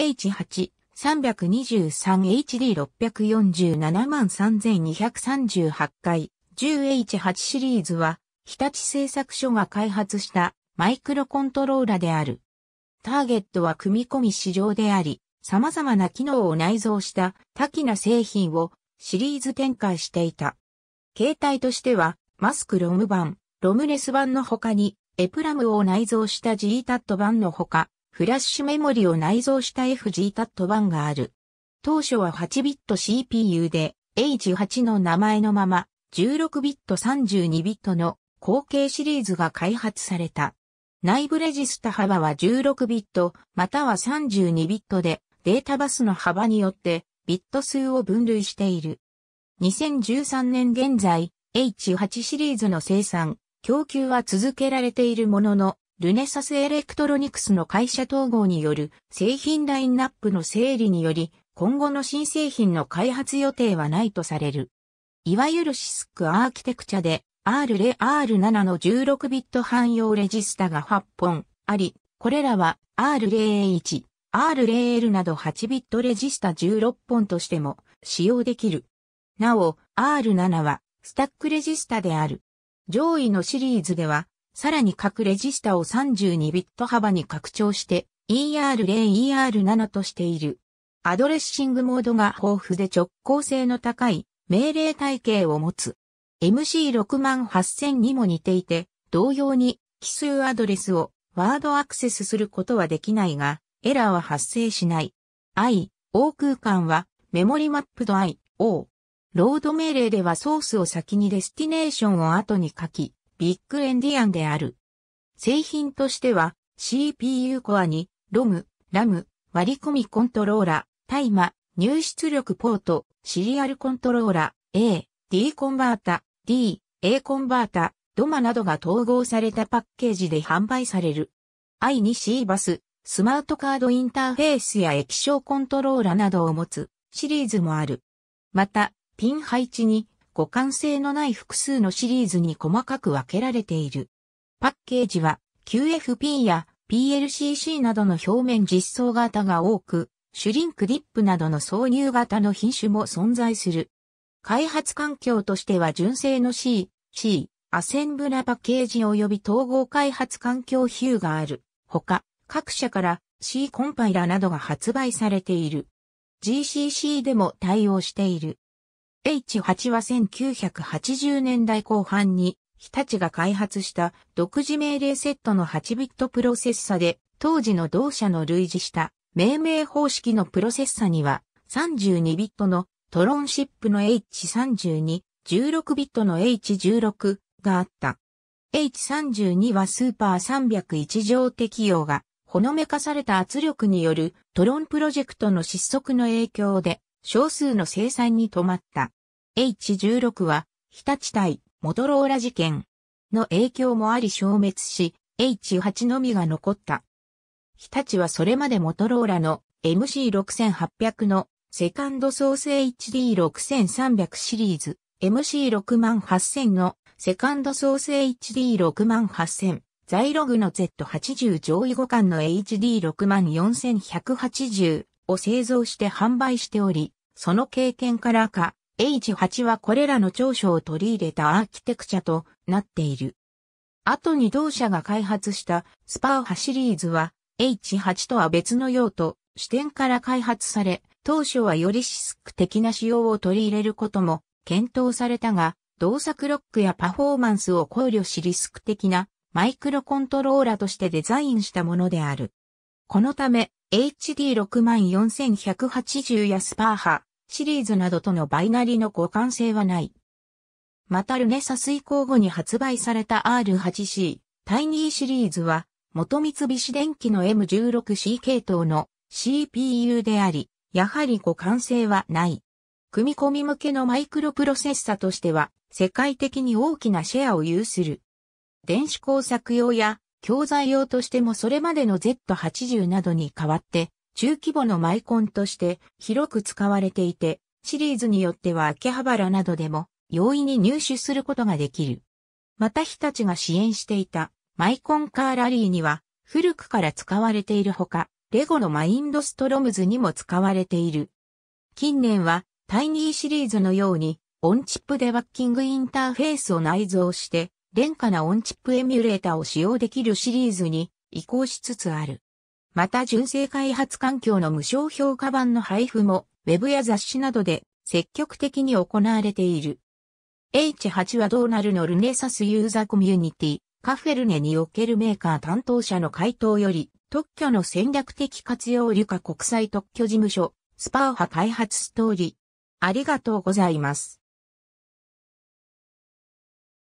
H8-323HD6473238 回 10H8 シリーズは日立製作所が開発したマイクロコントローラである。ターゲットは組み込み市場であり、様々な機能を内蔵した多機な製品をシリーズ展開していた。携帯としては、マスクロム版、ロムレス版の他に、エプラムを内蔵した g t a ト版の他、フラッシュメモリを内蔵した FGTAT1 がある。当初は8ビット CPU で H8 の名前のまま16ビット32ビットの後継シリーズが開発された。内部レジスタ幅は16ビットまたは32ビットでデータバスの幅によってビット数を分類している。2013年現在 H8 シリーズの生産、供給は続けられているもののルネサスエレクトロニクスの会社統合による製品ラインナップの整理により、今後の新製品の開発予定はないとされる。いわゆるシスクアーキテクチャで R0R7 の1 6ビット汎用レジスタが8本あり、これらは R0A1、R0L など8ビットレジスタ16本としても使用できる。なお、R7 はスタックレジスタである。上位のシリーズではさらに各レジスタを32ビット幅に拡張して ER0ER7 としている。アドレッシングモードが豊富で直行性の高い命令体系を持つ。MC68000 にも似ていて、同様に奇数アドレスをワードアクセスすることはできないが、エラーは発生しない。I、O 空間はメモリマップド I、O。ロード命令ではソースを先にデスティネーションを後に書き、ビッグエンディアンである。製品としては CPU コアにロム、ラム、割り込みコントローラ、大麻、入出力ポート、シリアルコントローラ、A、D コンバータ、D、A コンバータ、ドマなどが統合されたパッケージで販売される。i2C バス、スマートカードインターフェースや液晶コントローラなどを持つシリーズもある。また、ピン配置に互換性のない複数のシリーズに細かく分けられている。パッケージは QFP や PLCC などの表面実装型が多く、シュリンクディップなどの挿入型の品種も存在する。開発環境としては純正の C、C、アセンブラパッケージ及び統合開発環境ヒューがある。ほか、各社から C コンパイラなどが発売されている。GCC でも対応している。H8 は1980年代後半に日立が開発した独自命令セットの8ビットプロセッサで当時の同社の類似した命名方式のプロセッサには32ビットのトロンシップの H32、16ビットの H16 があった。H32 はスーパー301乗適用がほのめかされた圧力によるトロンプロジェクトの失速の影響で少数の生産に止まった。H16 は、日立対モトローラ事件の影響もあり消滅し、H8 のみが残った。日立はそれまでモトローラの MC6800 のセカンドソース HD6300 シリーズ、MC68000 のセカンドソース HD68000、ザイログの Z80 上位互換の HD64180、を製造して販売しており、その経験からか、H8 はこれらの長所を取り入れたアーキテクチャとなっている。後に同社が開発したスパーハシリーズは H8 とは別の用途、視点から開発され、当初はよりシスク的な仕様を取り入れることも検討されたが、動作ロックやパフォーマンスを考慮しリスク的なマイクロコントローラとしてデザインしたものである。このため、HD64180 やスパーハシリーズなどとのバイナリの互換性はない。またルネサス以降後に発売された R8C、タイニーシリーズは、元三菱電機の M16C 系統の CPU であり、やはり互換性はない。組み込み向けのマイクロプロセッサとしては、世界的に大きなシェアを有する。電子工作用や教材用としてもそれまでの Z80 などに代わって、中規模のマイコンとして広く使われていて、シリーズによっては秋葉原などでも容易に入手することができる。また日立が支援していたマイコンカーラリーには古くから使われているほか、レゴのマインドストロムズにも使われている。近年はタイニーシリーズのようにオンチップでバッキングインターフェースを内蔵して廉価なオンチップエミュレータを使用できるシリーズに移行しつつある。また純正開発環境の無償評価版の配布もウェブや雑誌などで積極的に行われている。H8 はドーナルのルネサスユーザーコミュニティ、カフェルネにおけるメーカー担当者の回答より、特許の戦略的活用理科国際特許事務所、スパーハ開発ストーリー。ありがとうございます。